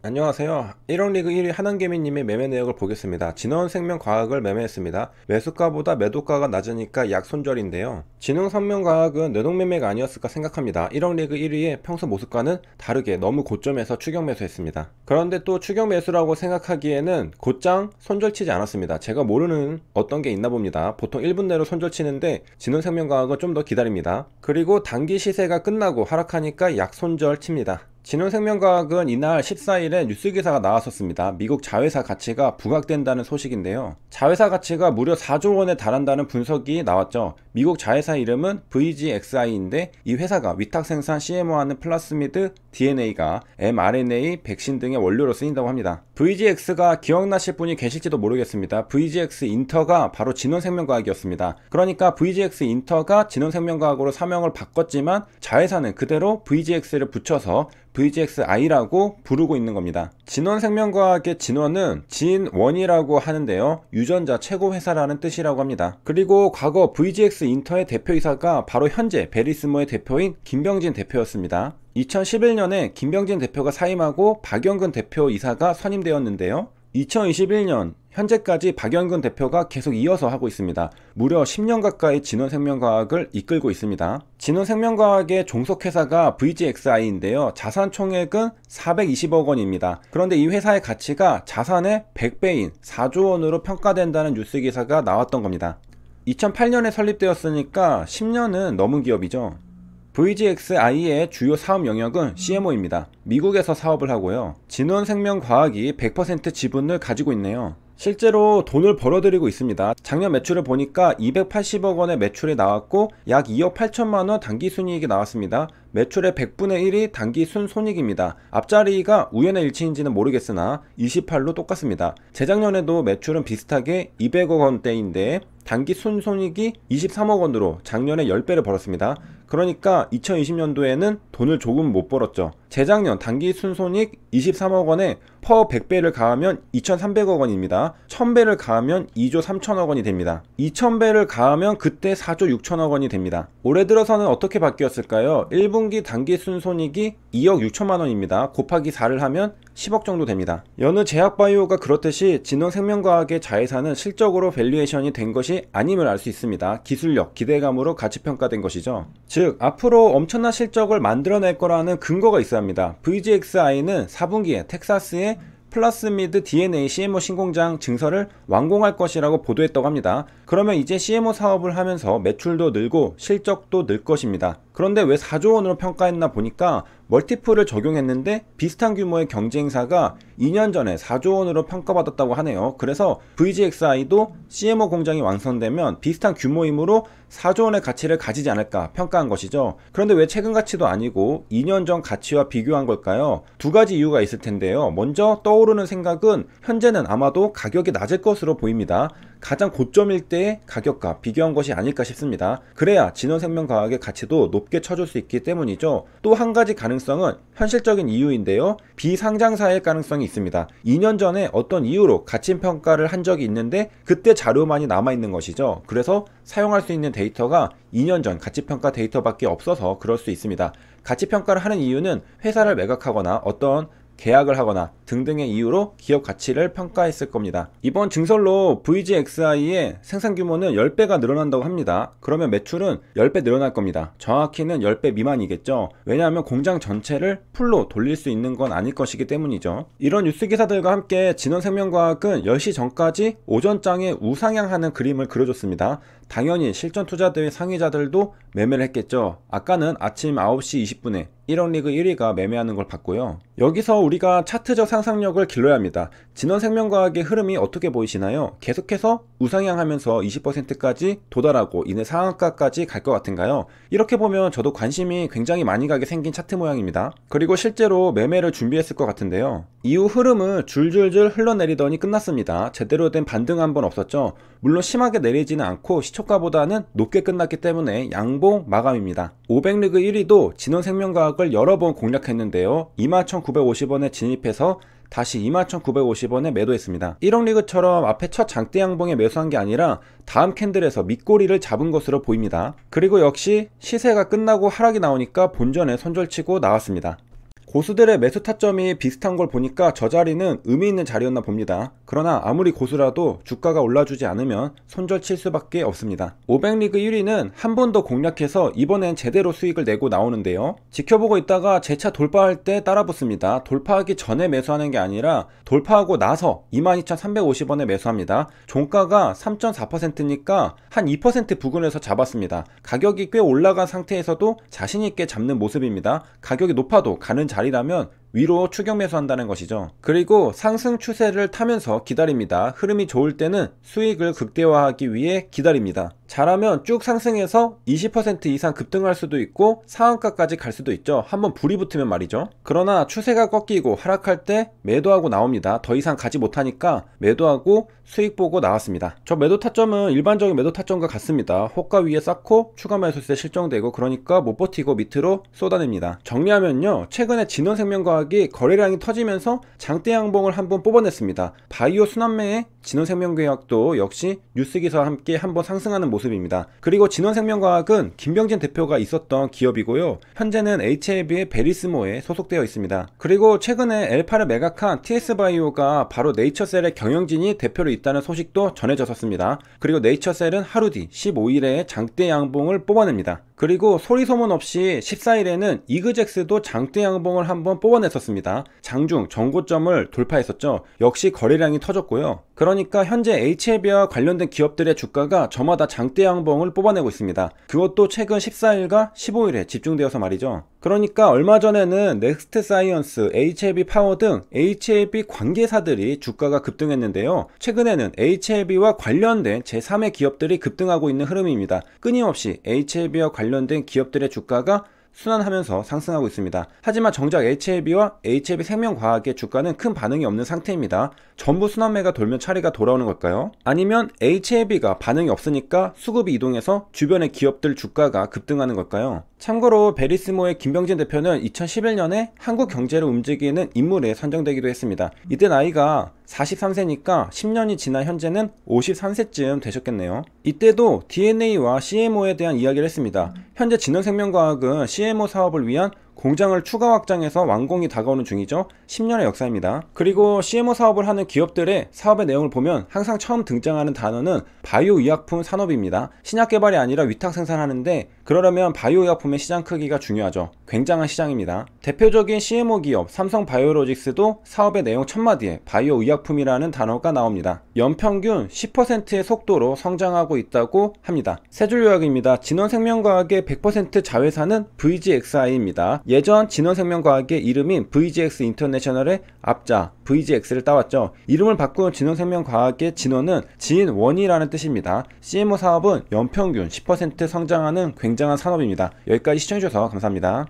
안녕하세요. 1억 리그 1위 한한개미님의 매매 내역을 보겠습니다. 진원생명과학을 매매했습니다. 매수가보다 매도가가 낮으니까 약 손절인데요. 진흥생명과학은 뇌동매매가 아니었을까 생각합니다. 1억 리그 1위의 평소 모습과는 다르게 너무 고점에서 추격 매수했습니다. 그런데 또 추격 매수라고 생각하기에는 곧장 손절치지 않았습니다. 제가 모르는 어떤 게 있나 봅니다. 보통 1분 내로 손절치는데 진흥생명과학은 좀 더 기다립니다. 그리고 단기 시세가 끝나고 하락하니까 약 손절칩니다. 진원생명과학은 이날 14일에 뉴스 기사가 나왔었습니다. 미국 자회사 가치가 부각된다는 소식인데요. 자회사 가치가 무려 4조 원에 달한다는 분석이 나왔죠. 미국 자회사 이름은 VGXI인데 이 회사가 위탁 생산 CMO하는 플라스미드 DNA가 mRNA 백신 등의 원료로 쓰인다고 합니다. VGX가 기억나실 분이 계실지도 모르겠습니다. VGX 인터가 바로 진원생명과학이었습니다. 그러니까 VGX 인터가 진원생명과학으로 사명을 바꿨지만 자회사는 그대로 VGX를 붙여서 VGX-I라고 부르고 있는 겁니다. 진원생명과학의 진원은 진원이라고 하는데요. 유전자 최고 회사라는 뜻이라고 합니다. 그리고 과거 VGX 인터의 대표이사가 바로 현재 베리스모의 대표인 김병진 대표였습니다. 2011년에 김병진 대표가 사임하고 박영근 대표이사가 선임되었는데요. 2021년 현재까지 박연근 대표가 계속 이어서 하고 있습니다. 무려 10년 가까이 진원생명과학을 이끌고 있습니다. 진원생명과학의 종속회사가 VGXI인데요. 자산 총액은 420억 원입니다. 그런데 이 회사의 가치가 자산의 100배인 4조 원으로 평가된다는 뉴스 기사가 나왔던 겁니다. 2008년에 설립되었으니까 10년은 넘은 기업이죠. VGXI의 주요 사업 영역은 CMO입니다. 미국에서 사업을 하고요. 진원생명과학이 100% 지분을 가지고 있네요. 실제로 돈을 벌어들이고 있습니다. 작년 매출을 보니까 280억 원의 매출이 나왔고 약 2억 8천만 원 단기 순이익이 나왔습니다. 매출의 100분의 1이 단기 순손익입니다. 앞자리가 우연의 일치인지는 모르겠으나 28로 똑같습니다. 재작년에도 매출은 비슷하게 200억 원대인데 단기 순손익이 23억 원으로 작년에 10배를 벌었습니다. 그러니까 2020년도에는 돈을 조금 못 벌었죠. 재작년 단기 순손익 23억 원에 퍼 100배를 가하면 2,300억 원입니다. 1,000배를 가하면 2조 3천억 원이 됩니다. 2,000배를 가하면 그때 4조 6천억 원이 됩니다. 올해 들어서는 어떻게 바뀌었을까요? 1분기 단기 순손익이 2억 6천만 원입니다. 곱하기 4를 하면 10억 정도 됩니다. 여느 제약바이오가 그렇듯이 진흥생명과학의 자회사는 실적으로 밸류에이션이 된 것이 아님을 알 수 있습니다. 기술력, 기대감으로 가치 평가된 것이죠. 즉 앞으로 엄청난 실적을 만들어낼 거라는 근거가 있어야 합니다. VGXI는 4분기에 텍사스의 플라스미드 DNA CMO 신공장 증설을 완공할 것이라고 보도했다고 합니다. 그러면 이제 CMO 사업을 하면서 매출도 늘고 실적도 늘 것입니다. 그런데 왜 4조 원으로 평가했나 보니까 멀티플을 적용했는데 비슷한 규모의 경쟁사가 2년 전에 4조 원으로 평가받았다고 하네요. 그래서 VGXI도 CMO 공장이 완성되면 비슷한 규모이므로 4조 원의 가치를 가지지 않을까 평가한 것이죠. 그런데 왜 최근 가치도 아니고 2년 전 가치와 비교한 걸까요? 두 가지 이유가 있을 텐데요. 먼저 떠오르는 생각은 현재는 아마도 가격이 낮을 것으로 보입니다. 가장 고점일 때의 가격과 비교한 것이 아닐까 싶습니다. 그래야 진원생명과학의 가치도 높게 쳐줄 수 있기 때문이죠. 또 한 가지 가능성은 현실적인 이유인데요. 비상장사일 가능성이 있습니다. 2년 전에 어떤 이유로 가치평가를 한 적이 있는데 그때 자료만이 남아있는 것이죠. 그래서 사용할 수 있는 데이터가 2년 전 가치평가 데이터밖에 없어서 그럴 수 있습니다. 가치평가를 하는 이유는 회사를 매각하거나 어떤 계약을 하거나 등등의 이유로 기업 가치를 평가했을 겁니다. 이번 증설로 VGXI의 생산 규모는 10배가 늘어난다고 합니다. 그러면 매출은 10배 늘어날 겁니다. 정확히는 10배 미만이겠죠. 왜냐하면 공장 전체를 풀로 돌릴 수 있는 건 아닐 것이기 때문이죠. 이런 뉴스 기사들과 함께 진원생명과학은 10시 전까지 오전장에 우상향하는 그림을 그려줬습니다. 당연히 실전 투자대회 상위자들도 매매를 했겠죠. 아까는 아침 9시 20분에 1원 리그 1위가 매매하는 걸 봤고요. 여기서 우리가 차트적 상상력을 길러야 합니다. 진원 생명과학의 흐름이 어떻게 보이시나요? 계속해서 우상향하면서 20%까지 도달하고 이내 상한가까지 갈 것 같은가요? 이렇게 보면 저도 관심이 굉장히 많이 가게 생긴 차트 모양입니다. 그리고 실제로 매매를 준비했을 것 같은데요. 이후 흐름은 줄줄줄 흘러내리더니 끝났습니다. 제대로 된 반등 한번 없었죠. 물론 심하게 내리지는 않고 시초가보다는 높게 끝났기 때문에 양봉 마감입니다. 500리그 1위도 진원생명과학을 여러 번 공략했는데요. 21,950원에 진입해서 다시 21,950원에 매도했습니다. 1억 리그처럼 앞에 첫 장대 양봉에 매수한 게 아니라 다음 캔들에서 밑꼬리를 잡은 것으로 보입니다. 그리고 역시 시세가 끝나고 하락이 나오니까 본전에 손절치고 나왔습니다. 고수들의 매수 타점이 비슷한 걸 보니까 저 자리는 의미 있는 자리였나 봅니다. 그러나 아무리 고수라도 주가가 올라주지 않으면 손절 칠 수밖에 없습니다. 500리그 1위는 한 번 더 공략해서 이번엔 제대로 수익을 내고 나오는데요. 지켜보고 있다가 제 차 돌파할 때 따라 붙습니다. 돌파하기 전에 매수하는 게 아니라 돌파하고 나서 22,350원에 매수합니다. 종가가 3.4%니까 한 2% 부근에서 잡았습니다. 가격이 꽤 올라간 상태에서도 자신있게 잡는 모습입니다. 가격이 높아도 가는 자 자이라면 위로 추격 매수한다는 것이죠. 그리고 상승 추세를 타면서 기다립니다. 흐름이 좋을 때는 수익을 극대화하기 위해 기다립니다. 잘하면 쭉 상승해서 20% 이상 급등할 수도 있고 상한가까지 갈 수도 있죠. 한번 불이 붙으면 말이죠. 그러나 추세가 꺾이고 하락할 때 매도하고 나옵니다. 더 이상 가지 못하니까 매도하고 수익 보고 나왔습니다. 저 매도 타점은 일반적인 매도 타점과 같습니다. 호가 위에 쌓고 추가 매수세 실정되고 그러니까 못 버티고 밑으로 쏟아냅니다. 정리하면요. 최근에 진원생명과학 가격이 거래량이 터지면서 장대 양봉을 한번 뽑아냈습니다. 바이오 순환매의 진원생명과학도 역시 뉴스 기사와 함께 한번 상승하는 모습입니다. 그리고 진원생명과학은 김병진 대표가 있었던 기업이고요. 현재는 h a b 의 베리스모에 소속되어 있습니다. 그리고 최근에 엘파를 매각한 TS바이오가 바로 네이처셀의 경영진이 대표로 있다는 소식도 전해졌었습니다. 그리고 네이처셀은 하루 뒤 15일에 장대 양봉을 뽑아냅니다. 그리고 소리 소문 없이 14일에는 이그젝스도 장대 양봉을 한번 뽑아냈었습니다. 장중 정고점을 돌파했었죠. 역시 거래량이 터졌고요. 그럼 그러니까 현재 HLB와 관련된 기업들의 주가가 저마다 장대 양봉을 뽑아내고 있습니다. 그것도 최근 14일과 15일에 집중되어서 말이죠. 그러니까 얼마 전에는 넥스트 사이언스, HLB 파워 등 HLB 관계사들이 주가가 급등했는데요. 최근에는 HLB와 관련된 제3의 기업들이 급등하고 있는 흐름입니다. 끊임없이 HLB와 관련된 기업들의 주가가 순환하면서 상승하고 있습니다. 하지만 정작 HLB와 HLB 생명과학의 주가는 큰 반응이 없는 상태입니다. 전부 순환매가 돌면 차례가 돌아오는 걸까요? 아니면 HLB가 반응이 없으니까 수급이 이동해서 주변의 기업들 주가가 급등하는 걸까요? 참고로 베리스모의 김 김병진 대표는 2011년에 한국 경제를 움직이는 인물에 선정되기도 했습니다. 이때 나이가 43세니까 10년이 지난 현재는 53세쯤 되셨겠네요. 이때도 DNA와 CMO에 대한 이야기를 했습니다. 현재 진원생명과학은 CMO 사업을 위한 공장을 추가 확장해서 완공이 다가오는 중이죠. 10년의 역사입니다. 그리고 CMO 사업을 하는 기업들의 사업의 내용을 보면 항상 처음 등장하는 단어는 바이오 의약품 산업입니다. 신약 개발이 아니라 위탁 생산하는데 그러려면 바이오 의약품의 시장 크기가 중요하죠. 굉장한 시장입니다. 대표적인 CMO 기업 삼성 바이오로직스도 사업의 내용 첫 마디에 바이오 의약 가품이라는 단어가 나옵니다. 연평균 10%의 속도로 성장하고 있다고 합니다. 세 줄 요약입니다. 진원생명과학의 100% 자회사는 VGXI입니다. 예전 진원생명과학의 이름인 VGX 인터내셔널의 앞자 VGX를 따왔죠. 이름을 바꾼 진원생명과학의 진원은 진원이라는 뜻입니다. CMO 사업은 연평균 10% 성장하는 굉장한 산업입니다. 여기까지 시청해주셔서 감사합니다.